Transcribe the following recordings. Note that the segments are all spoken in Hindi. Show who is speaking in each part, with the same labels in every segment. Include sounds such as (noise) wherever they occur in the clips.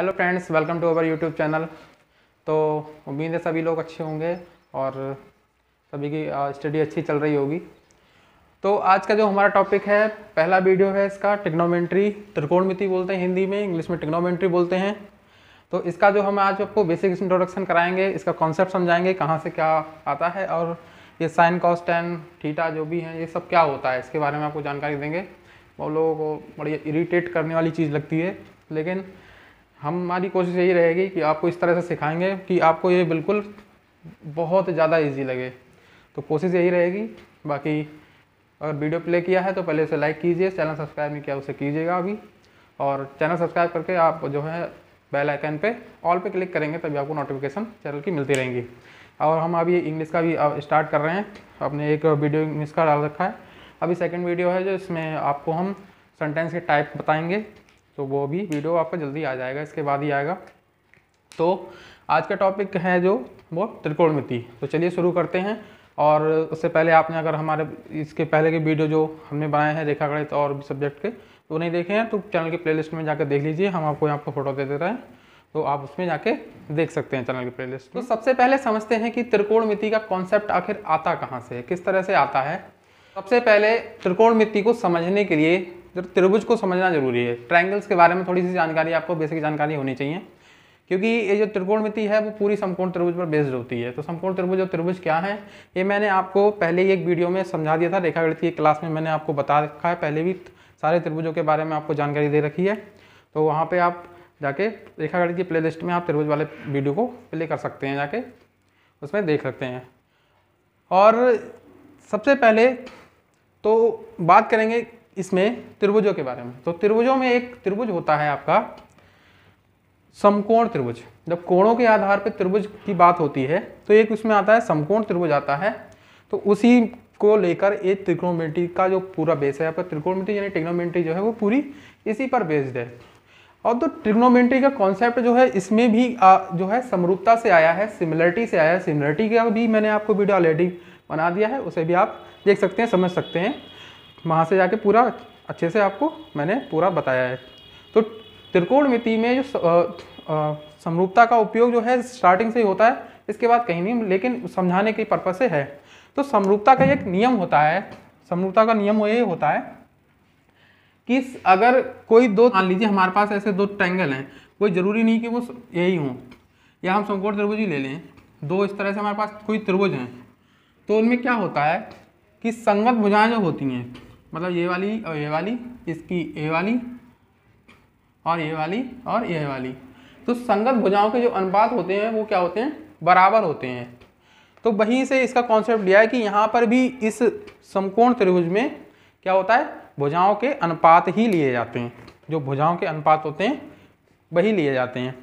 Speaker 1: hello friends welcome to our YouTube channel तो उम्मीद है सभी लोग अच्छे होंगे और सभी की स्टडी अच्छी चल रही होगी तो आज का जो हमारा टॉपिक है पहला वीडियो है इसका टिग्नोमेंट्री त्रिकोणमिति बोलते हैं हिंदी में इंग्लिश में टिग्नोमेंट्री बोलते हैं तो इसका जो हम आज आपको बेसिक इंट्रोडक्शन कराएंगे इसका कॉन्सेप्ट समझाएंगे कहाँ से क्या आता है और ये साइन कॉस्ट एंड थीटा जो भी हैं ये सब क्या होता है इसके बारे में आपको जानकारी देंगे वो लोगों को बड़ी इरीटेट करने वाली चीज़ लगती है लेकिन हमारी कोशिश यही रहेगी कि आपको इस तरह से सिखाएंगे कि आपको ये बिल्कुल बहुत ज़्यादा इजी लगे तो कोशिश यही रहेगी बाकी अगर वीडियो प्ले किया है तो पहले उसे लाइक कीजिए चैनल सब्सक्राइब नहीं किया उसे कीजिएगा अभी और चैनल सब्सक्राइब करके आप जो है बेल आइकन पे ऑल पे क्लिक करेंगे तभी आपको नोटिफिकेशन चैनल की मिलती रहेंगी और हम अभी इंग्लिश का भी स्टार्ट कर रहे हैं आपने एक वीडियो इंग्लिश का डाल रखा है अभी सेकेंड वीडियो है जो इसमें आपको हम सेंटेंस के टाइप बताएँगे तो वो भी वीडियो आपका जल्दी आ जाएगा इसके बाद ही आएगा तो आज का टॉपिक है जो वो त्रिकोणमिति तो चलिए शुरू करते हैं और उससे पहले आपने अगर हमारे इसके पहले के वीडियो जो हमने बनाए हैं रेखागणित और भी सब्जेक्ट के वो तो नहीं देखे हैं तो चैनल के प्लेलिस्ट में जाकर देख लीजिए हम आपको यहाँ पर फोटो दे देते हैं तो आप उसमें जाके देख सकते हैं चैनल की प्लेलिस्ट तो सबसे पहले समझते हैं कि मिति का कॉन्सेप्ट आखिर आता कहाँ से है किस तरह से आता है सबसे पहले त्रिकोणमिति को समझने के लिए तो त्रिभुज को समझना जरूरी है ट्राइंगल्स के बारे में थोड़ी सी जानकारी आपको बेसिक जानकारी होनी चाहिए क्योंकि ये जो मिति है वो पूरी समकोण त्रिभुज पर बेस्ड होती है तो समकोण त्रिभुज और त्रिभुज क्या है ये मैंने आपको पहले ही एक वीडियो में समझा दिया था रेखागणित की क्लास में मैंने आपको बता रखा है पहले भी सारे त्रिभुजों के बारे में आपको जानकारी दे रखी है तो वहाँ पर आप जाके रेखागणित की प्ले में आप त्रिभुज वाले वीडियो को प्ले कर सकते हैं जाके उसमें देख सकते हैं और सबसे पहले तो बात करेंगे इसमें त्रिभुजों के बारे में तो त्रिभुजों में एक त्रिभुज होता है आपका समकोण त्रिभुज जब कोणों के आधार पर त्रिभुज की बात होती है तो एक उसमें आता है समकोण त्रिभुज आता है तो उसी को लेकर एक त्रिकोणमिट्री का जो पूरा बेस है आपका त्रिकोणमिट्री यानी टिग्नोमेंट्री जो है वो पूरी इसी पर बेस्ड है और तो ट्रिग्नोमेंट्री का कॉन्सेप्ट जो है इसमें भी आ, जो है समरूपता से आया है सिमिलरिटी से आया है सिमिलरिटी का भी मैंने आपको वीडियो ऑलरेडी बना दिया है उसे भी आप देख सकते हैं समझ सकते हैं वहाँ से जाके पूरा अच्छे से आपको मैंने पूरा बताया है तो मिति में जो समरूपता का उपयोग जो है स्टार्टिंग से ही होता है इसके बाद कहीं नहीं लेकिन समझाने के पर्पज से है तो समरूपता का एक नियम होता है समरूपता का नियम ये होता है कि अगर कोई दो मान लीजिए हमारे पास ऐसे दो ट्रैंगल हैं कोई ज़रूरी नहीं कि वो यही हों या हम समकोण त्रिभुज ही ले लें दो इस तरह से हमारे पास कोई त्रिभुज हैं तो उनमें क्या होता है कि संगत भुजाएं जो होती हैं मतलब ये वाली और ये वाली इसकी ये वाली और ये वाली और ये वाली तो संगत भुजाओं के जो अनुपात होते हैं वो क्या होते हैं बराबर होते हैं तो वहीं से इसका कॉन्सेप्ट लिया है कि यहाँ पर भी इस समकोण त्रिभुज में क्या होता है भुजाओं के अनुपात ही लिए जाते हैं जो भुजाओं के अनुपात होते हैं वही लिए जाते हैं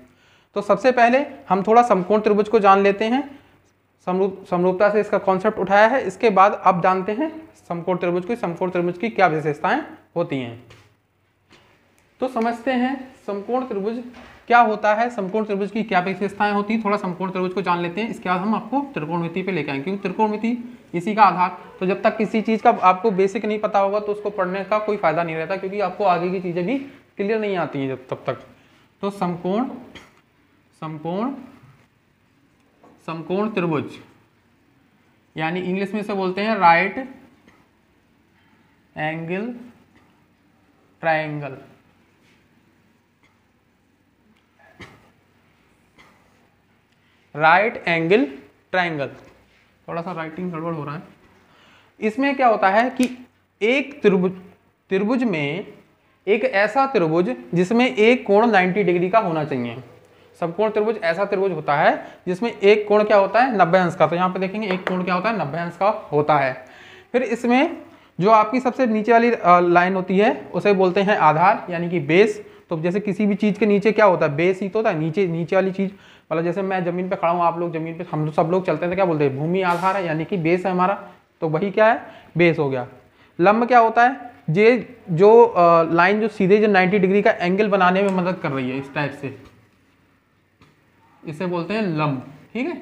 Speaker 1: तो सबसे पहले हम थोड़ा समकोण त्रिभुज को जान लेते हैं समरूप समरूपता से इसका कॉन्सेप्ट उठाया है इसके बाद आप जानते हैं समकोण त्रिभुज की समकोण त्रिभुज की क्या विशेषताएं होती हैं तो समझते हैं समकोण त्रिभुज क्या होता है समकोण त्रिभुज की क्या विशेषताएं होती हैं थोड़ा समकोण त्रिभुज को जान लेते हैं इसके बाद हम आपको त्रिकोणमिति पे लेके आएंगे क्योंकि त्रिकोणमिति इसी का आधार तो जब तक किसी चीज़ का आपको बेसिक नहीं पता होगा तो उसको पढ़ने का कोई फायदा नहीं रहता क्योंकि आपको आगे की चीज़ें भी क्लियर नहीं आती हैं जब तब तक तो समकोण समकोण समकोण त्रिभुज यानी इंग्लिश में इसे बोलते हैं right angle triangle right angle triangle थोड़ा सा राइटिंग गड़बड़ हो रहा है इसमें क्या होता है कि एक त्रिभुज त्रिभुज में एक ऐसा त्रिभुज जिसमें एक कोण 90 डिग्री का होना चाहिए समकोण त्रिभुज ऐसा त्रिभुज होता है जिसमें एक कोण क्या होता है नब्बे अंश का तो यहाँ पे देखेंगे एक कोण क्या होता है नब्बे अंश का होता है फिर इसमें जो आपकी सबसे नीचे वाली लाइन होती है उसे बोलते हैं आधार यानी कि बेस तो जैसे किसी भी चीज़ के नीचे क्या होता है बेस ही तो होता है नीचे नीचे वाली चीज़ मतलब जैसे मैं ज़मीन पे खड़ा हूँ आप लोग ज़मीन पे हम सब लोग चलते हैं तो क्या बोलते हैं भूमि आधार है यानी कि बेस है हमारा तो वही क्या है बेस हो गया लंब क्या होता है ये जो लाइन जो सीधे जो 90 डिग्री का एंगल बनाने में मदद कर रही है इस टाइप से इसे बोलते हैं लम्ब ठीक है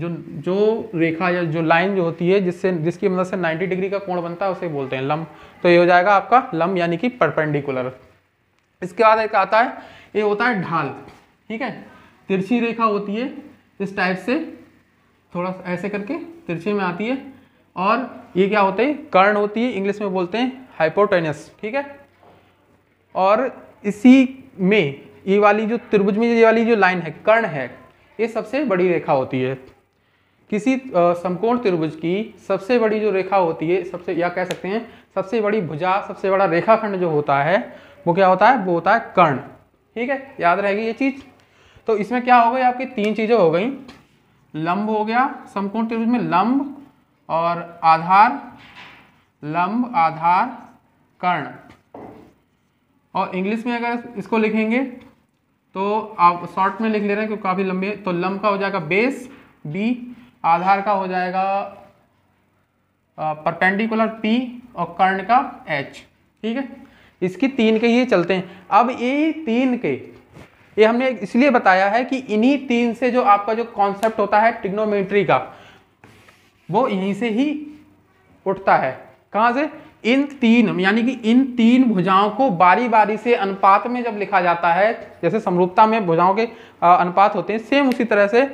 Speaker 1: जो जो रेखा या जो लाइन जो होती है जिससे जिसकी मदद से 90 डिग्री का कोण बनता है उसे बोलते हैं लम्ब तो ये हो जाएगा आपका लम्ब यानी कि परपेंडिकुलर इसके बाद एक आता है ये होता है ढाल ठीक है तिरछी रेखा होती है इस टाइप से थोड़ा ऐसे करके तिरछी में आती है और ये क्या होते हैं कर्ण होती है इंग्लिश में बोलते हैं हाइपोटेनस ठीक है और इसी में ये वाली जो त्रिभुज में ये वाली जो लाइन है कर्ण है ये सबसे बड़ी रेखा होती है किसी समकोण त्रिभुज की सबसे बड़ी जो रेखा होती है सबसे या कह सकते हैं सबसे बड़ी भुजा सबसे बड़ा रेखाखंड जो होता है वो क्या होता है वो होता है कर्ण ठीक है याद रहेगी ये चीज़ तो इसमें क्या हो गई आपकी तीन चीज़ें हो गई लंब हो गया समकोण त्रिभुज में लंब और आधार लंब आधार कर्ण और इंग्लिश में अगर इसको लिखेंगे तो आप शॉर्ट में लिख ले रहे हैं क्योंकि काफ़ी लंबे तो लम का हो जाएगा बेस बी आधार का हो जाएगा परपेंडिकुलर पी और कर्ण का एच ठीक है इसकी तीन के ये चलते हैं अब ये तीन के ये हमने इसलिए बताया है कि इन्हीं तीन से जो आपका जो कॉन्सेप्ट होता है टिग्नोमेट्री का वो यहीं से ही उठता है कहाँ से इन तीन यानी कि इन तीन भुजाओं को बारी बारी से अनुपात में जब लिखा जाता है जैसे समरूपता में भुजाओं के अनुपात होते हैं सेम उसी तरह से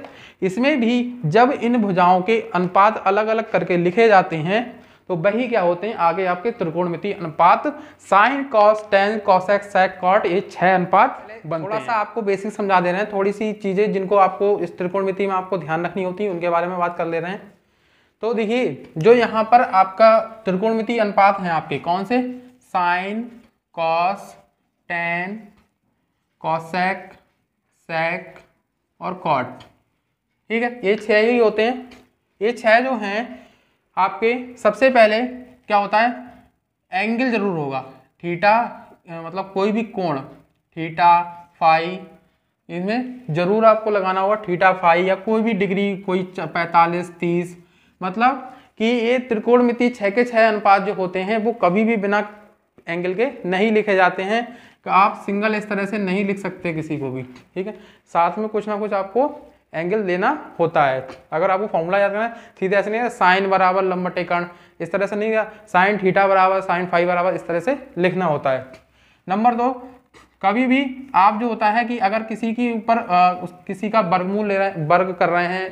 Speaker 1: इसमें भी जब इन भुजाओं के अनुपात अलग अलग करके लिखे जाते हैं तो वही क्या होते हैं आगे आपके त्रिकोणमिति अनुपात sin cos tan cosec x cot ये छह अनुपात बनते थोड़ा सा आपको बेसिक समझा दे रहे हैं थोड़ी सी चीजें जिनको आपको इस त्रिकोणमिति में आपको ध्यान रखनी होती है उनके बारे में बात कर ले रहे हैं तो देखिए जो यहाँ पर आपका त्रिकोणमिति अनुपात हैं आपके कौन से sin cos tan cosec sec और कॉट ठीक है ये छः ही होते हैं ये छः जो हैं आपके सबसे पहले क्या होता है एंगल ज़रूर होगा थीटा मतलब कोई भी कोण थीटा फाई इनमें ज़रूर आपको लगाना होगा थीटा फाई या कोई भी डिग्री कोई पैंतालीस तीस मतलब कि ये त्रिकोणमिति छः के छः अनुपात जो होते हैं वो कभी भी बिना एंगल के नहीं लिखे जाते हैं कि तो आप सिंगल इस तरह से नहीं लिख सकते किसी को भी ठीक है साथ में कुछ ना कुछ आपको एंगल देना होता है अगर आपको फॉर्मूला याद करना है सीधे ऐसे नहीं है साइन बराबर लम्बटेकर्ण इस तरह से नहीं साइन ठीठा बराबर साइन फाइव बराबर इस तरह से लिखना होता है नंबर दो कभी भी आप जो होता है कि अगर किसी के ऊपर किसी का वर्गमूल ले रहे वर्ग कर रहे हैं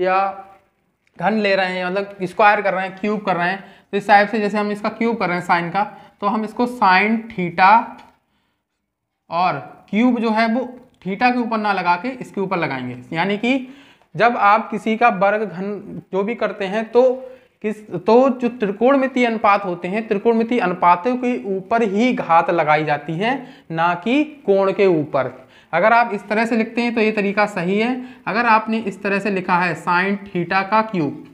Speaker 1: या घन ले रहे हैं मतलब स्क्वायर कर रहे हैं क्यूब कर रहे हैं तो इस टाइप से जैसे हम इसका क्यूब कर रहे हैं साइन का तो हम इसको साइन थीटा और क्यूब जो है वो थीटा के ऊपर ना लगा के इसके ऊपर लगाएंगे यानी कि जब आप किसी का वर्ग घन जो भी करते हैं तो किस तो जो त्रिकोणमितीय अनुपात होते हैं त्रिकोणमिति अनुपातों के ऊपर ही घात लगाई जाती है ना कि कोण के ऊपर अगर आप इस तरह से लिखते हैं तो ये तरीका सही है अगर आपने इस तरह से लिखा है साइन थीटा का क्यूब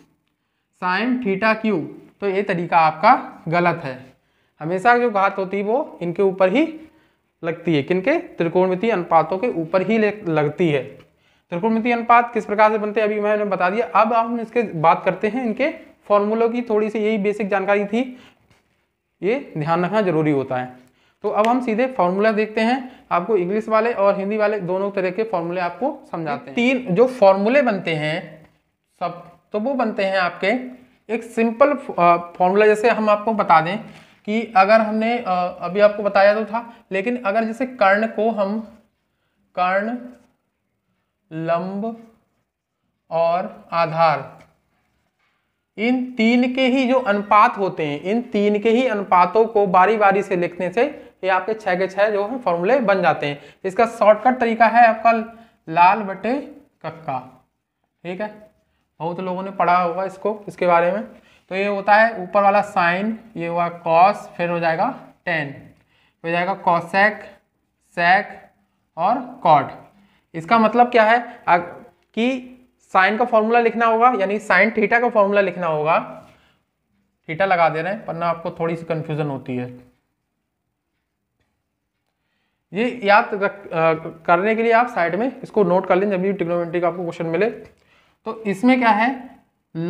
Speaker 1: साइन थीटा क्यूब तो ये तरीका आपका गलत है हमेशा जो घात होती है वो इनके ऊपर ही लगती है किनके त्रिकोणमिति अनुपातों के ऊपर ही लगती है त्रिकोणमिति अनुपात किस प्रकार से बनते हैं अभी मैंने बता दिया अब हम इसके बात करते हैं इनके फॉर्मूलों की थोड़ी सी यही बेसिक जानकारी थी ये ध्यान रखना जरूरी होता है तो अब हम सीधे फॉर्मूला देखते हैं आपको इंग्लिश वाले और हिंदी वाले दोनों तरह के फॉर्मूले आपको समझाते हैं तीन जो फॉर्मूले बनते हैं सब तो वो बनते हैं आपके एक सिंपल फॉर्मूला जैसे हम आपको बता दें कि अगर हमने अभी आपको बताया तो था लेकिन अगर जैसे कर्ण को हम कर्ण लंब और आधार इन तीन के ही जो अनुपात होते हैं इन तीन के ही अनुपातों को बारी बारी से लिखने से ये आपके छः के छः जो है फॉर्मूले बन जाते हैं इसका शॉर्टकट तरीका है आपका लाल बटे कक्का ठीक है बहुत लोगों ने पढ़ा होगा इसको इसके बारे में तो ये होता है ऊपर वाला साइन ये हुआ कॉस फिर हो जाएगा टेन हो जाएगा कॉसैक सेक और कॉड इसका मतलब क्या है कि साइन का फॉर्मूला लिखना होगा यानी साइन थीटा का फॉर्मूला लिखना होगा थीटा लगा दे रहे हैं पर ना आपको थोड़ी सी कन्फ्यूज़न होती है ये याद रख करने के लिए आप साइड में इसको नोट कर लें जब भी ट्रिग्नोमेट्री का आपको क्वेश्चन मिले तो इसमें क्या है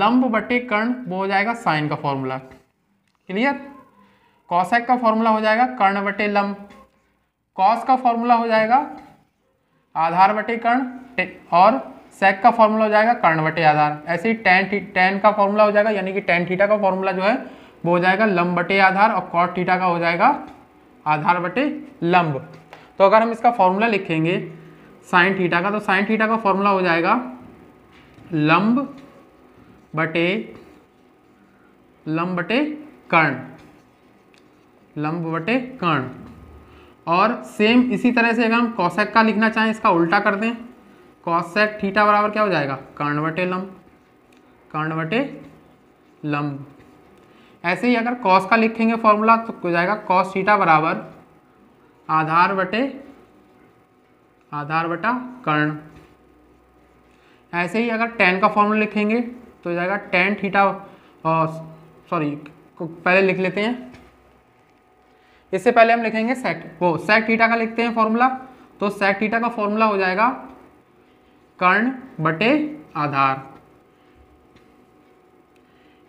Speaker 1: लंब बटे कर्ण वो हो जाएगा साइन का फॉर्मूला क्लियर कॉसैक का फॉर्मूला हो जाएगा कर्ण बटे लंब कॉस का फॉर्मूला हो जाएगा आधार बटे कर्ण और सेक का फॉर्मूला हो जाएगा कर्ण बटे आधार ऐसे ही टेन टेन का फॉर्मूला हो जाएगा यानी कि टेन थीटा का फॉर्मूला जो है वो हो जाएगा लंब बटे आधार और कॉट थीटा का हो जाएगा आधार बटे लंब तो अगर हम इसका फॉर्मूला लिखेंगे साइन थीटा का तो साइन थीटा का फॉर्मूला हो जाएगा लंब बटे लंब बटे कर्ण लंब बटे कर्ण और सेम इसी तरह से अगर हम कौशक का लिखना चाहें इसका उल्टा कर दें कॉसेक थीटा बराबर क्या हो जाएगा कर्ण बटे लंब कर्ण बटे लंब ऐसे ही अगर कॉस का लिखेंगे फॉर्मूला तो हो जाएगा कॉस थीटा बराबर आधार बटे आधार बटा कर्ण ऐसे ही अगर टेन का फॉर्मूला लिखेंगे तो जाएगा टेन थीटा सॉरी पहले लिख लेते हैं इससे पहले हम लिखेंगे सेट वो सेट थीटा का लिखते हैं फॉर्मूला तो सेट थीटा का फॉर्मूला हो जाएगा कर्ण बटे आधार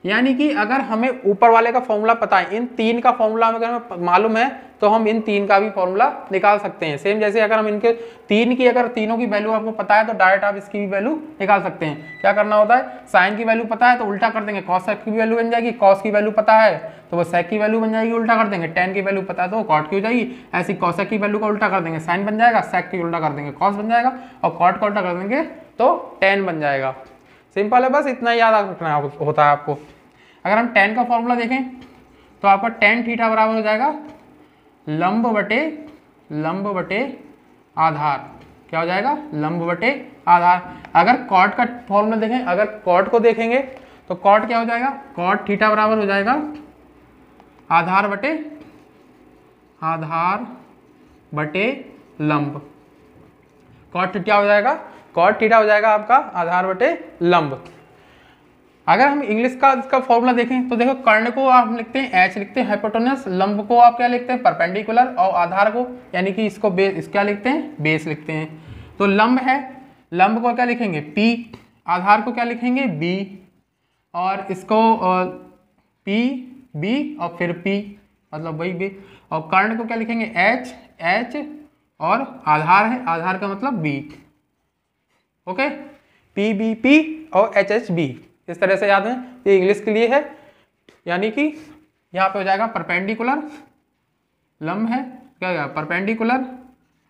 Speaker 1: यानी कि अगर हमें ऊपर वाले का फॉर्मूला पता है इन तीन का फॉर्मूला अगर हमें मालूम है तो हम इन तीन का भी फॉर्मूला निकाल सकते हैं सेम जैसे अगर हम इनके तीन की अगर तीनों की वैल्यू आपको पता है तो डायरेक्ट आप इसकी भी वैल्यू निकाल सकते हैं क्या करना होता है साइन की वैल्यू पता है तो उल्टा कर देंगे कॉस की वैल्यू बन जाएगी कॉस की वैल्यू पता है तो वो सेक की वैल्यू बन जाएगी उल्टा कर देंगे टेन की वैल्यू पता है तो वो कॉट की हो जाएगी ऐसी कॉसेक की वैल्यू का उल्टा कर देंगे साइन बन जाएगा सेक की उल्टा कर देंगे कॉस बन जाएगा और कॉट का उल्टा कर देंगे तो टेन बन जाएगा सिंपल है बस इतना याद रखना होता है आपको अगर हम टेन का फॉर्मूला देखें तो आपका टेन थीटा बराबर हो जाएगा लंब बटे लंब बटे आधार क्या हो जाएगा लंब बटे आधार अगर कॉट का फॉर्मूला देखें अगर कॉट को देखेंगे तो कॉट क्या हो जाएगा कॉट थीटा बराबर हो जाएगा आधार बटे आधार बटे लंब कॉट क्या हो जाएगा कॉट टीटा हो जाएगा आपका आधार बटे लंब अगर हम इंग्लिश का इसका फॉर्मूला देखें तो देखो कर्ण को आप लिखते हैं एच लिखते हैं हाइपोटोनस लंब को आप क्या लिखते हैं परपेंडिकुलर और आधार को यानी कि इसको बेस इस क्या लिखते हैं बेस लिखते हैं तो लंब है लंब को क्या लिखेंगे पी आधार को क्या लिखेंगे बी और इसको पी बी और फिर पी मतलब वही बी और कर्ण को क्या लिखेंगे एच एच और आधार है आधार का मतलब B okay P B P और एच एच बी इस तरह से याद है ये इंग्लिश के लिए है यानी कि यहाँ पे हो जाएगा परपेंडिकुलर लम है क्या गया परपेंडिकुलर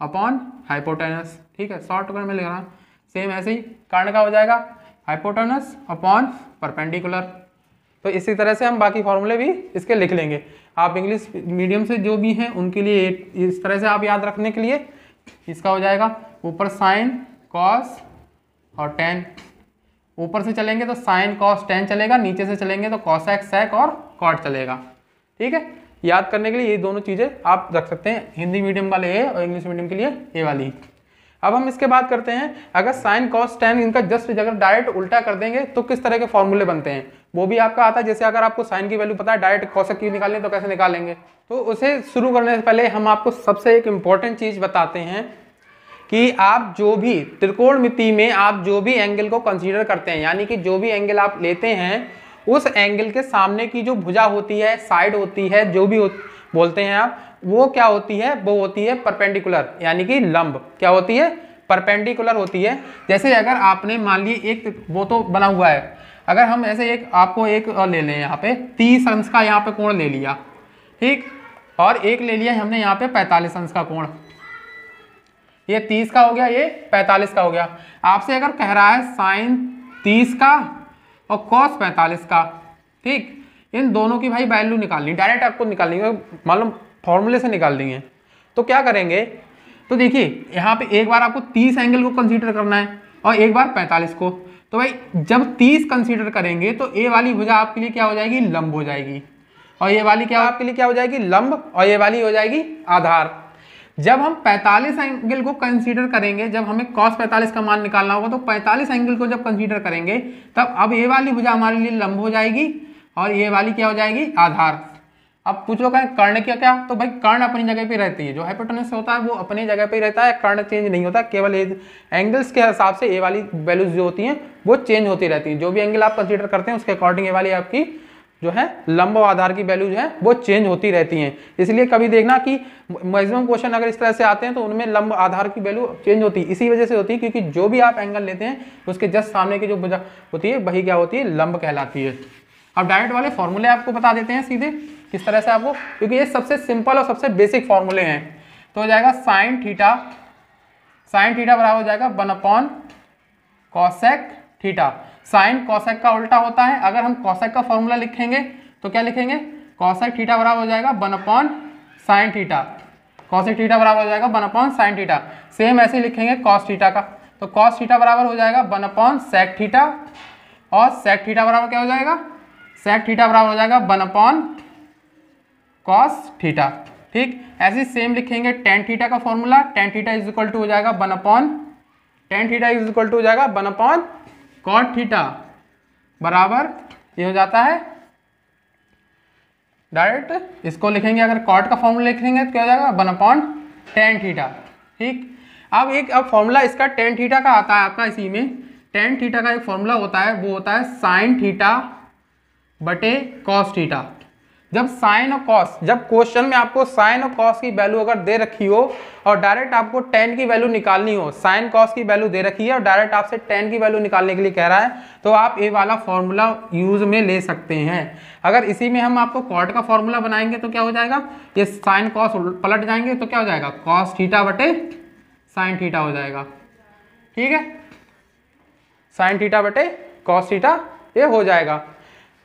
Speaker 1: अपॉन हाइपोटेनस ठीक है शॉर्ट में लिख रहा हूँ सेम ऐसे ही कारण का हो जाएगा हाइपोटेनस अपॉन परपेंडिकुलर तो इसी तरह से हम बाकी फॉर्मूले भी इसके लिख लेंगे आप इंग्लिश मीडियम से जो भी हैं उनके लिए इस तरह से आप याद रखने के लिए इसका हो जाएगा ऊपर साइन कॉस और टेन ऊपर से चलेंगे तो साइन कॉस टेन चलेगा नीचे से चलेंगे तो एक्स सैक और कॉट चलेगा ठीक है याद करने के लिए ये दोनों चीज़ें आप रख सकते हैं हिंदी मीडियम वाले ए और इंग्लिश मीडियम के लिए ए वाली अब हम इसके बात करते हैं अगर साइन कॉस टेन इनका जस्ट अगर डायरेक्ट उल्टा कर देंगे तो किस तरह के फॉर्मूले बनते हैं वो भी आपका आता है जैसे अगर आपको साइन की वैल्यू पता है डायरेक्ट कौशक की निकालें तो कैसे निकालेंगे तो उसे शुरू करने से पहले हम आपको सबसे एक इम्पॉर्टेंट चीज़ बताते हैं कि आप जो भी मिति में आप जो भी एंगल को कंसीडर करते हैं यानी कि जो भी एंगल आप लेते हैं उस एंगल के सामने की जो भुजा होती है साइड होती है जो भी हो, बोलते हैं आप वो क्या होती है वो होती है परपेंडिकुलर यानी कि लंब क्या होती है परपेंडिकुलर होती है जैसे अगर आपने मान ली एक वो तो बना हुआ है अगर हम ऐसे एक आपको एक ले लें यहाँ पे तीस अंश का यहाँ पे कोण ले लिया ठीक और एक ले लिया हमने यहाँ पे पैंतालीस अंश का कोण ये तीस का हो गया ये पैंतालीस का हो गया आपसे अगर कह रहा है साइन तीस का और कॉस पैंतालीस का ठीक इन दोनों की भाई वैल्यू निकालनी डायरेक्ट आपको निकालनी है मालूम फॉर्मूले से निकाल देंगे तो क्या करेंगे तो देखिए यहाँ पे एक बार आपको 30 एंगल को कंसीडर करना है और एक बार 45 को तो भाई जब 30 कंसीडर करेंगे तो ए वाली भुजा आपके लिए क्या हो जाएगी लंब हो जाएगी और ये वाली क्या आपके लिए क्या हो जाएगी लंब और ये वाली हो जाएगी आधार जब हम 45 एंगल को कंसीडर करेंगे जब हमें कॉस 45 का मान निकालना होगा तो 45 एंगल को जब कंसीडर करेंगे तब अब ये वाली भुजा हमारे लिए लंब हो जाएगी और ये वाली क्या हो जाएगी आधार अब कुछ लोग कर्ण क्या क्या तो भाई कर्ण अपनी जगह पे रहती है जो हाइपोटेनस होता है वो अपनी जगह पे रहता है कर्ण चेंज नहीं होता केवल एंगल्स के हिसाब से ये वाली वैल्यूज जो होती हैं वो चेंज होती रहती हैं जो भी एंगल आप कंसिडर करते हैं उसके अकॉर्डिंग ये वाली आपकी जो है लंब आधार की वैल्यू जो है वो चेंज होती रहती हैं इसलिए कभी देखना कि मैक्सिमम क्वेश्चन अगर इस तरह से आते हैं तो उनमें लंब आधार की वैल्यू चेंज होती है इसी वजह से होती है क्योंकि जो भी आप एंगल लेते हैं उसके जस्ट सामने की जो होती है वही क्या होती है लंब कहलाती है अब डायरेक्ट वाले फॉर्मूले आपको बता देते हैं सीधे किस तरह से आपको क्योंकि ये सबसे सिंपल और सबसे बेसिक फॉर्मूले हैं तो हो जाएगा साइन ठीटा साइन ठीटा बराबर हो जाएगा one upon cosec theta sin cosec का उल्टा होता है अगर हम कौशक का फॉर्मूला लिखेंगे तो क्या लिखेंगे कौशक थीटा बराबर हो जाएगा one upon sin theta cosec theta बराबर हो जाएगा one upon sin theta same ऐसे लिखेंगे कॉस थीटा का तो कॉस थीटा बराबर हो जाएगा वन अपॉन सेक थीटा और सेक थीटा बराबर क्या हो जाएगा सेक थीटा बराबर हो जाएगा वन अपॉन कॉस थीटा ठीक ऐसे सेम लिखेंगे टेन थीटा का formula tan theta is equal to हो जाएगा one upon tan theta is equal to हो जाएगा वन अपॉन कॉट थीटा बराबर ये हो जाता है डायरेक्ट इसको लिखेंगे अगर कॉट का फॉर्मूला लिखेंगे तो क्या हो जाएगा वन अपॉन टेन थीटा ठीक अब एक अब फॉर्मूला इसका टेन थीटा का आता है आपका इसी में टेन थीटा का एक फॉर्मूला होता है वो होता है साइन थीटा बटे कॉस थीटा जब साइन और कॉस जब क्वेश्चन में आपको साइन और कॉस की वैल्यू अगर दे रखी हो और डायरेक्ट आपको टेन की वैल्यू निकालनी हो साइन कॉस की वैल्यू दे रखी है और डायरेक्ट आपसे टेन की वैल्यू निकालने के लिए कह रहा है तो आप ये वाला फॉर्मूला यूज में ले सकते हैं अगर इसी में हम आपको कॉट का फॉर्मूला बनाएंगे तो क्या हो जाएगा ये साइन कॉस पलट जाएंगे तो क्या हो जाएगा कॉस थीटा बटे साइन थीटा हो जाएगा ठीक है साइन थीटा बटे कॉस थीटा ये हो जाएगा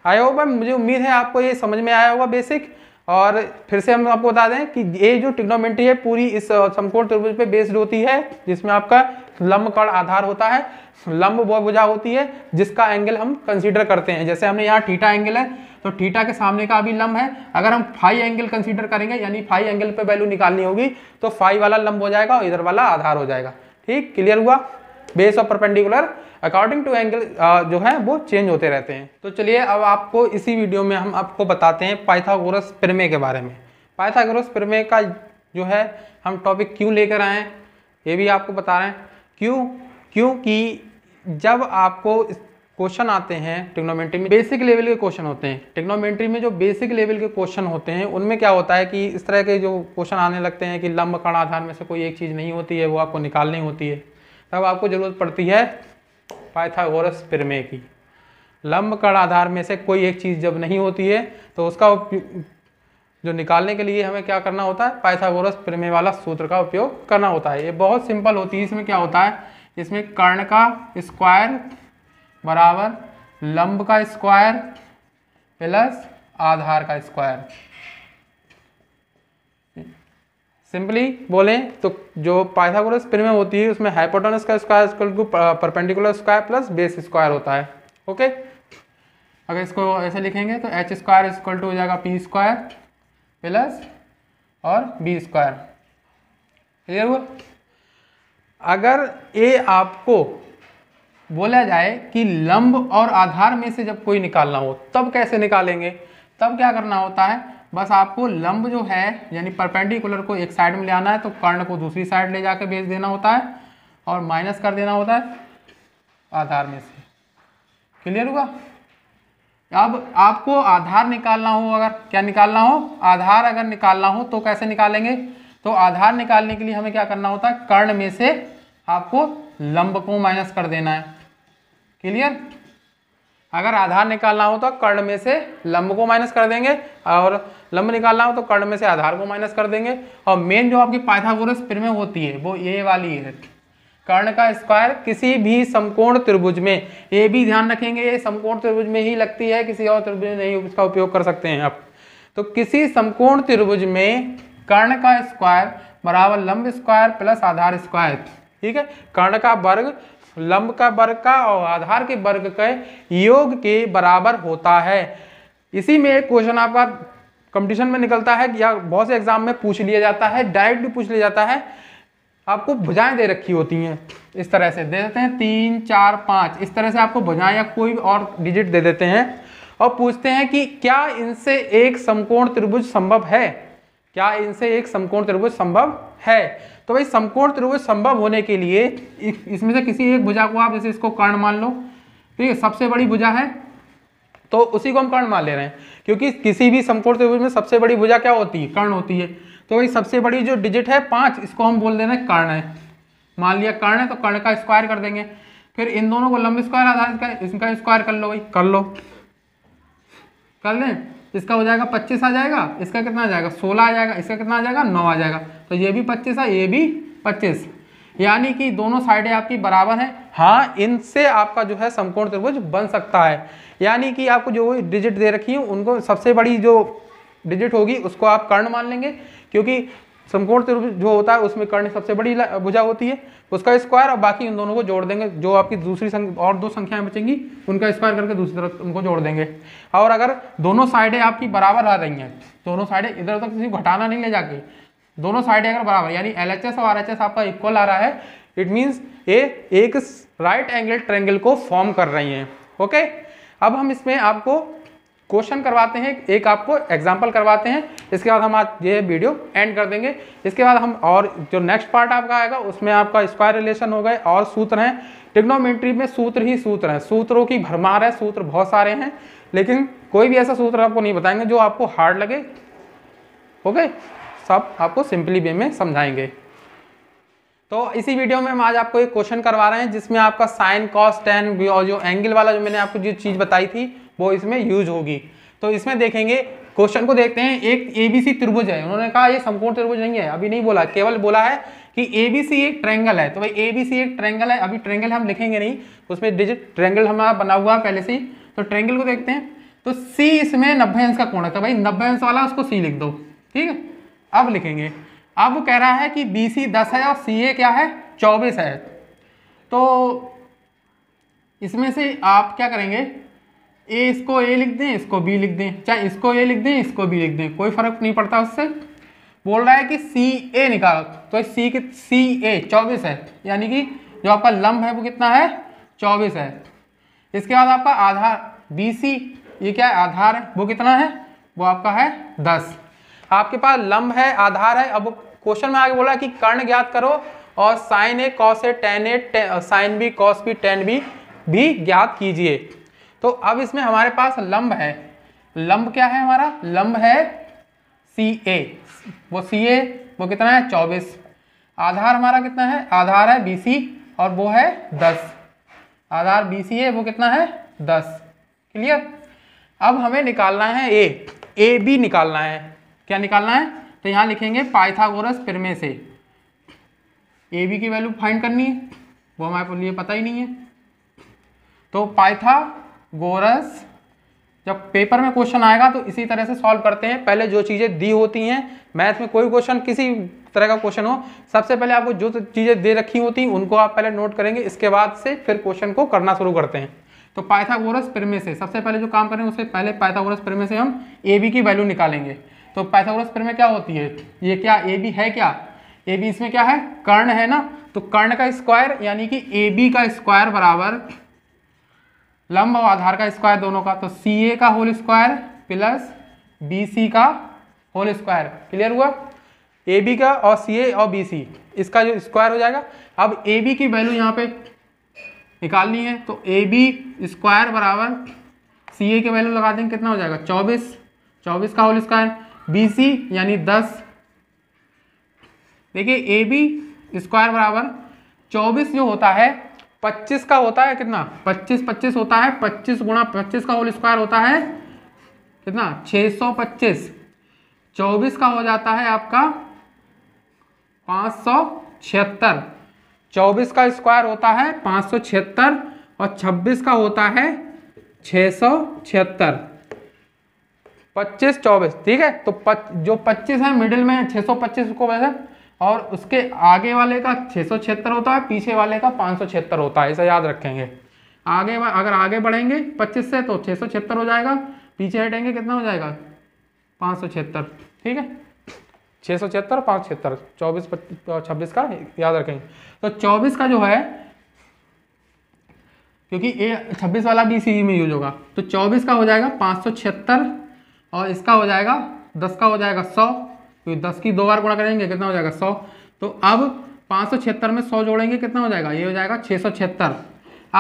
Speaker 1: आई होप मुझे उम्मीद है आपको ये समझ में आया होगा बेसिक और फिर से हम आपको बता दें कि ये जो टिग्नोमेंट्री है पूरी इस समकोण त्रिभुज पे बेस्ड होती है जिसमें आपका लंब कण आधार होता है लंब बहुभुजा होती है जिसका एंगल हम कंसीडर करते हैं जैसे हमने यहाँ ठीठा एंगल है तो टीटा के सामने का अभी लंब है अगर हम फाइव एंगल कंसीडर करेंगे यानी फाइव एंगल पे वैल्यू निकालनी होगी तो फाइव वाला लंब हो जाएगा और इधर वाला आधार हो जाएगा ठीक क्लियर हुआ base of perpendicular according to angle जो है वो चेंज होते रहते हैं तो चलिए अब आपको इसी वीडियो में हम आपको बताते हैं पाइथागोरस प्रमे के बारे में पाइथागोरस प्रमे का जो है हम टॉपिक क्यों लेकर आए ये भी आपको बता रहे हैं क्यों क्योंकि जब आपको क्वेश्चन आते हैं टेक्नोमेंट्री में बेसिक लेवल के क्वेश्चन होते हैं टेक्नोमेंट्री में जो बेसिक लेवल के क्वेश्चन होते हैं उनमें क्या होता है कि इस तरह के जो क्वेश्चन आने लगते हैं कि लंब कण आधार में से कोई एक चीज़ नहीं होती है वो आपको निकालनी होती है तब आपको ज़रूरत पड़ती है पाइथागोरस प्रमेय की लंब कण आधार में से कोई एक चीज़ जब नहीं होती है तो उसका जो निकालने के लिए हमें क्या करना होता है पाइथागोरस प्रमेय वाला सूत्र का उपयोग करना होता है ये बहुत सिंपल होती है इसमें क्या होता है इसमें कर्ण का स्क्वायर बराबर लंब का स्क्वायर प्लस आधार का स्क्वायर सिंपली बोले तो जो पाइथागोरस प्रमेय होती है उसमें हाइपोटोनस का square equal to perpendicular square plus base square होता है ओके अगर इसको ऐसे लिखेंगे तो एच स्क्वायर इक्वल टू हो जाएगा पी स्क्वायर प्लस और बी स्क्वायर क्लियर हुआ अगर ए आपको बोला जाए कि लंब और आधार में से जब कोई निकालना हो तब कैसे निकालेंगे तब क्या करना होता है बस आपको लंब जो है यानी परपेंडिकुलर को एक साइड में ले आना है तो कर्ण को दूसरी साइड ले जाकर भेज देना होता है और माइनस कर देना होता है आधार में से क्लियर हुआ अब आपको आधार निकालना हो अगर क्या निकालना हो आधार अगर निकालना हो तो कैसे निकालेंगे तो आधार निकालने के लिए हमें क्या करना होता है कर्ण में से आपको लंब को माइनस कर देना है क्लियर अगर आधार निकालना हो तो कर्ण में से लंब को माइनस कर देंगे और लंब निकालना हो तो कर्ण में से आधार को माइनस कर देंगे और मेन जो आपकी पाइथागोरस प्रमेय होती है वो ये वाली है कर्ण का स्क्वायर किसी भी समकोण त्रिभुज में ये भी ध्यान रखेंगे ये समकोण त्रिभुज में ही लगती है किसी और त्रिभुज में नहीं उसका उपयोग कर सकते हैं आप तो किसी समकोण त्रिभुज में कर्ण का स्क्वायर बराबर लंब स्क्वायर प्लस आधार स्क्वायर ठीक है कर्ण का वर्ग लंब का वर्ग का और आधार के वर्ग के योग के बराबर होता है इसी में एक क्वेश्चन आपका कंपटीशन में निकलता है या बहुत से एग्जाम में पूछ लिया जाता है डायरेक्ट भी पूछ लिया जाता है आपको भुजाएं दे रखी होती हैं इस तरह से दे देते हैं तीन चार पाँच इस तरह से आपको भुजाएं या कोई और डिजिट दे देते हैं और पूछते हैं कि क्या इनसे एक समकोण त्रिभुज संभव है क्या इनसे एक समकोण त्रिभुज संभव है तो भाई समकोण त्रिभुज संभव होने के लिए इसमें से किसी एक भुजा को आप जैसे इसको कर्ण मान लो ठीक है सबसे बड़ी भुजा है तो उसी को हम कर्ण मान ले रहे हैं क्योंकि किसी भी समकोण त्रिभुज में सबसे बड़ी भुजा क्या होती है कर्ण होती है तो भाई सबसे बड़ी जो डिजिट है पाँच इसको हम बोल दे रहे हैं कर्ण है मान लिया कर्ण है तो कर्ण का स्क्वायर कर देंगे फिर इन दोनों को लंब स्क्वायर आधार इसका स्क्वायर कर लो भाई कर लो कर लें इसका हो जाएगा पच्चीस आ जाएगा इसका कितना आ जाएगा सोलह आ जाएगा इसका कितना आ जाएगा नौ आ जाएगा तो ये भी पच्चीस है ये भी पच्चीस यानी कि दोनों साइडें आपकी बराबर हैं हाँ इनसे आपका जो है समकोण त्रिभुज बन सकता है यानी कि आपको जो डिजिट दे रखी है उनको सबसे बड़ी जो डिजिट होगी उसको आप कर्ण मान लेंगे क्योंकि समकोण त्रिभुज जो होता है उसमें कर्ण सबसे बड़ी भुजा होती है उसका स्क्वायर और बाकी उन दोनों को जोड़ देंगे जो आपकी दूसरी और दो संख्याएं बचेंगी उनका स्क्वायर करके दूसरी तरफ उनको जोड़ देंगे और अगर दोनों साइडें आपकी बराबर आ रही हैं दोनों साइडें इधर तक किसी को घटाना नहीं ले जाके दोनों साइडें अगर बराबर यानी एल और आर आपका इक्वल आ रहा है इट मीन्स ये एक राइट एंगल ट्रेंगल को फॉर्म कर रही हैं ओके अब हम इसमें आपको क्वेश्चन करवाते हैं एक आपको एग्जाम्पल करवाते हैं इसके बाद हम आज ये वीडियो एंड कर देंगे इसके बाद हम और जो नेक्स्ट पार्ट आपका आएगा उसमें आपका स्क्वायर रिलेशन हो गए और सूत्र हैं टिग्नोमेट्री में सूत्र ही सूत्र हैं सूत्रों की भरमार है सूत्र बहुत सारे हैं लेकिन कोई भी ऐसा सूत्र आपको नहीं बताएंगे जो आपको हार्ड लगे ओके सब आपको सिंपली वे में समझाएंगे तो इसी वीडियो में हम आज आपको एक क्वेश्चन करवा रहे हैं जिसमें आपका साइन कॉस टेन और जो एंगल वाला जो मैंने आपको जो चीज़ बताई थी वो इसमें यूज होगी तो इसमें देखेंगे क्वेश्चन को देखते हैं एक एबीसी त्रिभुज है उन्होंने कहा ये समकोण त्रिभुज नहीं है अभी नहीं बोला केवल बोला है कि एबीसी एक ट्रेंगल है तो भाई एबीसी एक ट्रेंगल है अभी ट्रेंगल हम लिखेंगे नहीं उसमें डिजिट ट्रेंगल हमारा बना हुआ पहले से ही तो ट्रेंगल को देखते हैं तो सी इसमें नब्बे अंश का कोण है तो भाई नब्बे अंश वाला उसको सी लिख दो ठीक है अब लिखेंगे अब कह रहा है कि बी सी दस है और सी ए क्या है चौबीस है तो इसमें से आप क्या करेंगे ए इसको ए लिख दें इसको बी लिख दें चाहे इसको ए लिख दें इसको बी लिख दें कोई फर्क नहीं पड़ता उससे बोल रहा है कि सी ए निकालो तो सी के सी ए चौबीस है यानी कि जो आपका लम्ब है वो कितना है चौबीस है इसके बाद आपका आधार बी सी ये क्या है आधार है वो कितना है वो आपका है दस आपके पास लम्ब है आधार है अब क्वेश्चन में आगे बोला कि कर्ण ज्ञात करो और sin A cos A tan A sin B cos B tan B भी ज्ञात कीजिए तो अब इसमें हमारे पास लंब है लंब क्या है हमारा लंब है सी ए वो सी ए वो कितना है चौबीस आधार हमारा कितना है आधार है बी सी और वो है दस आधार बी सी ए वो कितना है दस क्लियर अब हमें निकालना है ए ए बी निकालना है क्या निकालना है तो यहाँ लिखेंगे पाइथागोरस प्रमेय से ए बी की वैल्यू फाइंड करनी है वो हमारे लिए पता ही नहीं है तो पाइथा गोरस जब पेपर में क्वेश्चन आएगा तो इसी तरह से सॉल्व करते हैं पहले जो चीज़ें दी होती हैं मैथ में कोई क्वेश्चन किसी तरह का क्वेश्चन हो सबसे पहले आपको जो चीज़ें दे रखी होती हैं उनको आप पहले नोट करेंगे इसके बाद से फिर क्वेश्चन को करना शुरू करते हैं तो पाइथागोरस प्रेमे से सबसे पहले जो काम करें उससे पहले पाइथागोरस प्रेमे से हम ए बी की वैल्यू निकालेंगे तो पाइथागोरस प्रेमे क्या होती है ये क्या ए बी है क्या ए बी इसमें क्या है कर्ण है ना तो कर्ण का स्क्वायर यानी कि ए बी का स्क्वायर बराबर लंब और आधार का स्क्वायर दोनों का तो सी ए का whole square plus B C का होल स्क्वायर क्लियर हुआ ए बी का और सी ए और बी सी इसका जो स्क्वायर हो जाएगा अब ए बी की वैल्यू यहाँ पे निकालनी है तो ए बी स्क्वायर बराबर सी ए की वैल्यू लगा देंगे कितना हो जाएगा चौबीस चौबीस का होल स्क्वायर बी सी यानी दस देखिए ए बी स्क्वायर बराबर चौबीस जो होता है पच्चीस का होता है कितना पच्चीस पच्चीस होता है पच्चीस गुणा पच्चीस का होल स्क्वायर होता है कितना छः सौ पच्चीस चौबीस का हो जाता है आपका पाँच सौ छिहत्तर चौबीस का स्क्वायर होता है पाँच सौ छिहत्तर और छब्बीस का होता है छः सौ छिहत्तर पच्चीस चौबीस ठीक है तो पच, जो पच्चीस है मिडिल में छः सौ पच्चीस को वैसे और उसके आगे वाले का छः होता है पीछे वाले का पाँच होता है इसे याद रखेंगे आगे अगर आगे बढ़ेंगे 25 से तो छः हो जाएगा पीछे हटेंगे कितना हो जाएगा पाँच ठीक है छः सौ छिहत्तर पाँच छिहत्तर चौबीस छब्बीस का याद रखेंगे तो चौबीस का जो है क्योंकि ए छब्बीस वाला भी सी में यूज होगा तो चौबीस का हो जाएगा पाँच सौ छिहत्तर और इसका हो जाएगा दस का हो जाएगा सौ क्योंकि तो दस की दो बार गुणा करेंगे कितना हो जाएगा सौ तो अब पाँच सौ छिहत्तर में सौ जोड़ेंगे कितना हो जाएगा ये हो जाएगा छः सौ छिहत्तर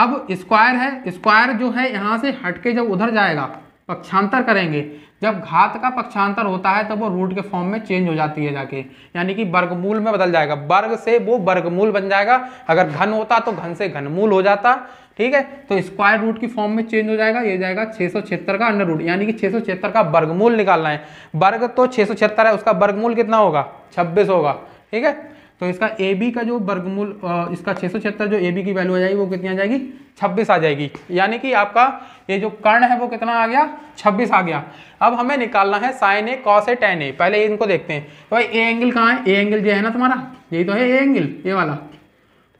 Speaker 1: अब स्क्वायर है स्क्वायर जो है यहाँ से हट के जब उधर जाएगा पक्षांतर करेंगे जब घात का पक्षांतर होता है तो वो रूट के फॉर्म में चेंज हो जाती है जाके यानी कि वर्गमूल में बदल जाएगा वर्ग से वो वर्गमूल बन जाएगा अगर घन होता तो घन से घनमूल हो जाता ठीक है तो स्क्वायर रूट की फॉर्म में चेंज हो जाएगा ये जाएगा छः सौ छिहत्तर का अंडर रूट यानी कि छः सौ छिहत्तर का वर्गमूल निकालना है वर्ग तो छः सौ छिहत्तर है उसका वर्गमूल कितना होगा छब्बीस होगा ठीक है तो इसका ए बी का जो वर्गमूल इसका छः जो ए बी की वैल्यू आ जाएगी वो कितनी आ जाएगी छब्बीस आ जाएगी यानी कि आपका ये जो कर्ण है वो कितना आ गया छब्बीस आ गया अब हमें निकालना है sin A cos A tan A पहले इनको देखते हैं तो भाई ए एंगल कहाँ है ए एंगल जो है ना तुम्हारा यही तो है ए एंगल ए वाला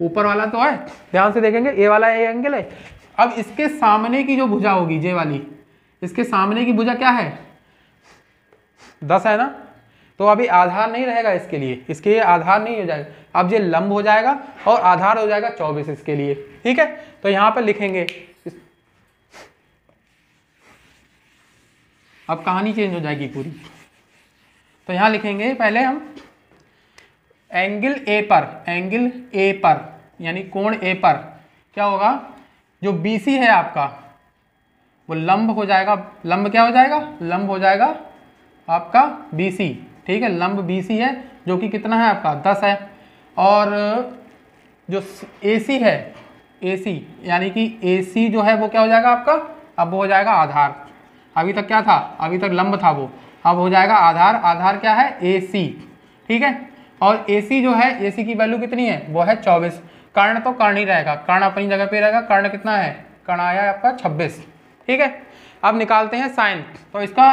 Speaker 1: ऊपर वाला तो है ध्यान से देखेंगे ए वाला ए एंगल है अब इसके सामने की जो भुजा होगी जे वाली इसके सामने की भुजा क्या है दस है ना तो अभी आधार नहीं रहेगा इसके लिए इसके लिए आधार नहीं हो जाएगा अब ये लंब हो जाएगा और आधार हो जाएगा चौबीस इसके लिए ठीक है तो यहाँ पर लिखेंगे अब कहानी चेंज हो जाएगी पूरी तो यहाँ लिखेंगे पहले हम एंगल ए पर एंगल ए पर यानी कोण ए पर क्या होगा जो बी सी है आपका वो लंब हो जाएगा लंब क्या हो जाएगा लंब हो जाएगा आपका बी सी ठीक है लंब बी सी है जो कि कितना है आपका दस है और जो ए सी है ए सी यानी कि ए सी जो है वो क्या हो जाएगा आपका अब वो हो जाएगा आधार अभी तक क्या था अभी तक लंब था वो अब हो जाएगा आधार आधार क्या है ए सी ठीक है और ए सी जो है ए सी की वैल्यू कितनी है वो है चौबीस कर्ण तो कर्ण ही रहेगा कर्ण अपनी जगह पे रहेगा कर्ण कितना है कर्ण आया आपका छब्बीस ठीक है अब निकालते हैं साइन तो इसका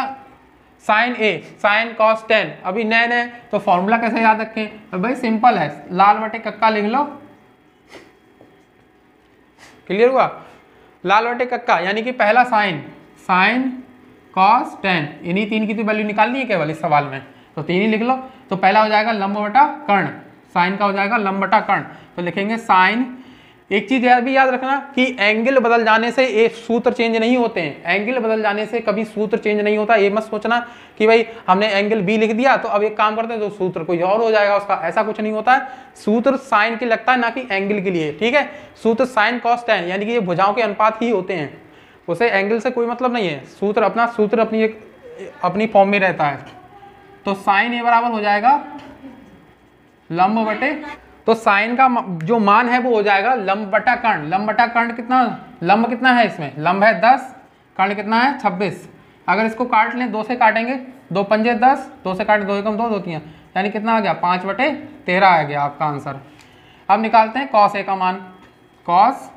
Speaker 1: sin A sin cos tan अभी नए नए तो फॉर्मूला कैसे याद रखें तो भाई सिंपल है लाल बटे कक्का लिख लो क्लियर हुआ लाल बटे कक्का यानी कि पहला साइन साइन कॉस टेन इन्हीं तीन की तो वैल्यू निकालनी है केवल इस सवाल में तो तीन ही लिख लो तो पहला हो जाएगा लंब बटा कर्ण साइन का हो जाएगा लंब बटा कर्ण तो लिखेंगे साइन एक चीज यार भी याद रखना कि एंगल बदल जाने से ये सूत्र चेंज नहीं होते हैं एंगल बदल जाने से कभी सूत्र चेंज नहीं होता ये मत सोचना कि भाई हमने एंगल बी लिख दिया तो अब एक काम करते हैं तो सूत्र कोई और हो जाएगा उसका ऐसा कुछ नहीं होता है सूत्र साइन के लगता है ना कि एंगल के लिए ठीक है सूत्र साइन कॉस्ट है यानी कि ये भुजाओं के अनुपात ही होते हैं उसे एंगल से कोई मतलब नहीं है सूत्र अपना सूत्र अपनी एक अपनी फॉर्म में रहता है तो साइन ये बराबर हो जाएगा लंब बटे तो साइन का जो मान है वो हो जाएगा लंब बटा कर्ण लंब बटा कर्ण कितना लंब कितना है इसमें लंब है दस कर्ण कितना है छब्बीस अगर इसको काट लें दो से काटेंगे दो पंजे दस दो से काटें दो एकम दो दो तीन यानी कितना आ गया पाँच बटे तेरह आ गया आपका आंसर अब निकालते हैं कॉस ए का मान कॉस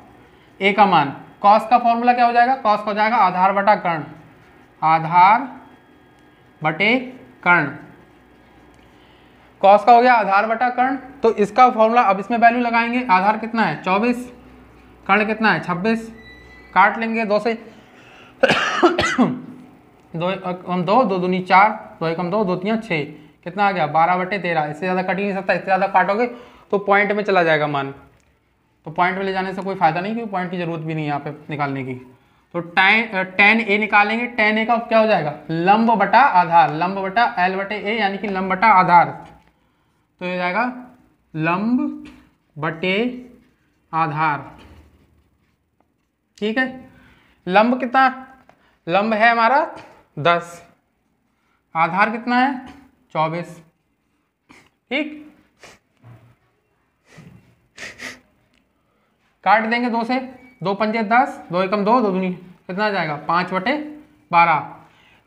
Speaker 1: ए का मान कॉस का फॉर्मूला क्या हो जाएगा कॉस का हो जाएगा आधार बटा कर्ण आधार बटे कर्ण कॉस का हो गया आधार बटा कर्ण तो इसका फॉर्मूला अब इसमें वैल्यू लगाएंगे आधार कितना है चौबीस कर्ण कितना है छब्बीस काट लेंगे दो से (coughs) दो हम दो दो दूनी चार दो एकम दो दो तीन छः कितना आ गया बारह बटे तेरह इससे ज़्यादा कट ही नहीं सकता इससे ज़्यादा काटोगे तो पॉइंट में चला जाएगा मान तो पॉइंट में ले जाने से कोई फ़ायदा नहीं क्योंकि पॉइंट की ज़रूरत भी नहीं है यहाँ पे निकालने की तो टेन टेन ए निकालेंगे टेन ए का क्या हो जाएगा लंब बटा आधार लंब बटा एल बटे ए यानी कि लंब बटा आधार तो ये जाएगा लंब बटे आधार ठीक है लंब कितना लंब है हमारा दस आधार कितना है चौबीस ठीक काट देंगे दो से दो पंजे दस दो एकम दो दो दूनी कितना जाएगा पाँच बटे बारह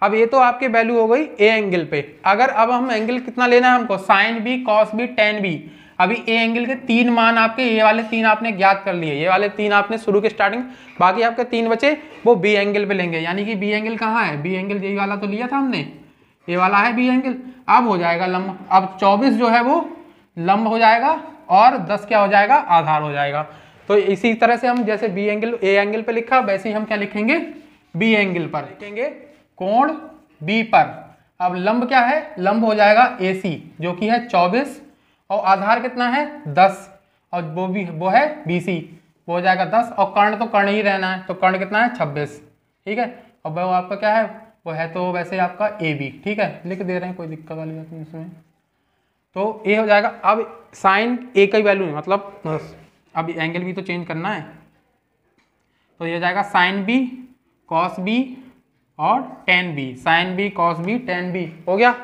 Speaker 1: अब ये तो आपके वैल्यू हो गई ए एंगल पे अगर अब हम एंगल कितना लेना है हमको sin B cos B tan B अभी ए एंगल के तीन मान आपके ये वाले तीन आपने ज्ञात कर लिए ये वाले तीन आपने शुरू के स्टार्टिंग बाकी आपके तीन बचे वो बी एंगल पे लेंगे यानी कि बी एंगल कहाँ है बी एंगल ये वाला तो लिया था हमने ये वाला है बी एंगल अब हो जाएगा लंब अब चौबीस जो है वो लंब हो जाएगा और दस क्या हो जाएगा आधार हो जाएगा तो इसी तरह से हम जैसे बी एंगल ए एंगल पर लिखा वैसे ही हम क्या लिखेंगे बी एंगल पर लिखेंगे कोण बी पर अब लंब क्या है लंब हो जाएगा AC जो कि है 24 और आधार कितना है 10 और वो भी वो है BC वो हो जाएगा 10 और कर्ण तो कर्ण ही रहना है तो कर्ण कितना है 26 ठीक है और वो आपका क्या है वो है तो वैसे आपका ए बी ठीक है लिख दे रहे हैं कोई दिक्कत वाली बात नहीं उसमें तो ए हो जाएगा अब साइन ए का ही वैल्यू है मतलब अब एंगल भी तो चेंज करना है तो ये हो जाएगा साइन बी कॉस बी और tan B sin B cos B tan B हो गया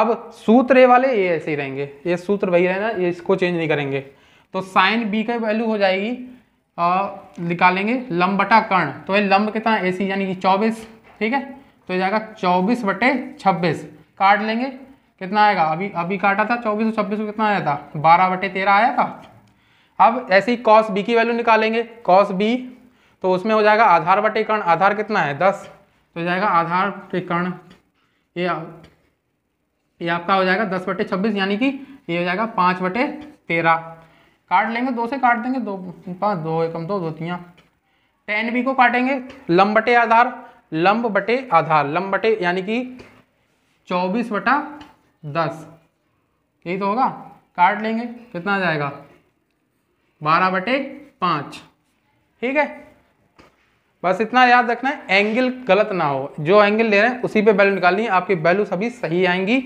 Speaker 1: अब सूत्र ए वाले ये ऐसे ही रहेंगे ये सूत्र वही रहना ये इसको चेंज नहीं करेंगे तो साइन बी का वैल्यू हो जाएगी आ, निकालेंगे लंबटा कर्ण तो ये लंब कितना ए सी यानी कि चौबीस ठीक है तो ये जाएगा चौबीस बटे छब्बीस काट लेंगे कितना आएगा अभी अभी काटा था चौबीस और छब्बीस को कितना आया था बारह बटे तेरह आया था अब ऐसे ही कॉस बी की वैल्यू निकालेंगे कॉस बी तो उसमें हो जाएगा आधार बटे कर्ण आधार कितना है दस तो हो जाएगा आधार के कर्ण ये ये आपका हो जाएगा दस बटे छब्बीस यानी कि ये हो जाएगा पाँच बटे तेरह काट लेंगे दो से काट देंगे दो पाँच दो एकम दो धोतियाँ टेन बी को काटेंगे लंब बटे आधार लंब बटे आधार लंब बटे यानी कि चौबीस बटा दस यही तो होगा काट लेंगे कितना आ जाएगा बारह बटे पाँच ठीक है बस इतना याद रखना है एंगल गलत ना हो जो एंगल ले रहे हैं उसी पे वैल्यू निकालनी है आपकी वैल्यू सभी सही आएंगी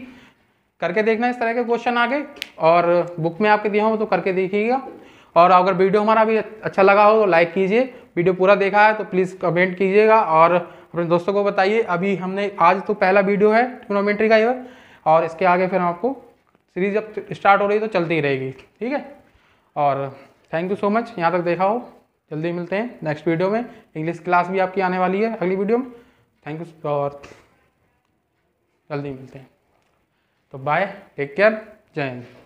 Speaker 1: करके देखना इस तरह के क्वेश्चन आगे और बुक में आपके दिया हो तो करके देखिएगा और अगर वीडियो हमारा भी अच्छा लगा हो तो लाइक कीजिए वीडियो पूरा देखा है तो प्लीज़ कमेंट कीजिएगा और अपने दोस्तों को बताइए अभी हमने आज तो पहला वीडियो है टिक्नोमेट्री का ये और इसके आगे फिर हम आपको सीरीज जब स्टार्ट हो रही है तो चलती ही रहेगी ठीक है और थैंक यू सो मच यहाँ तक देखा हो जल्दी मिलते हैं नेक्स्ट वीडियो में इंग्लिश क्लास भी आपकी आने वाली है अगली वीडियो में थैंक यू और जल्दी मिलते हैं तो बाय टेक केयर जय हिंद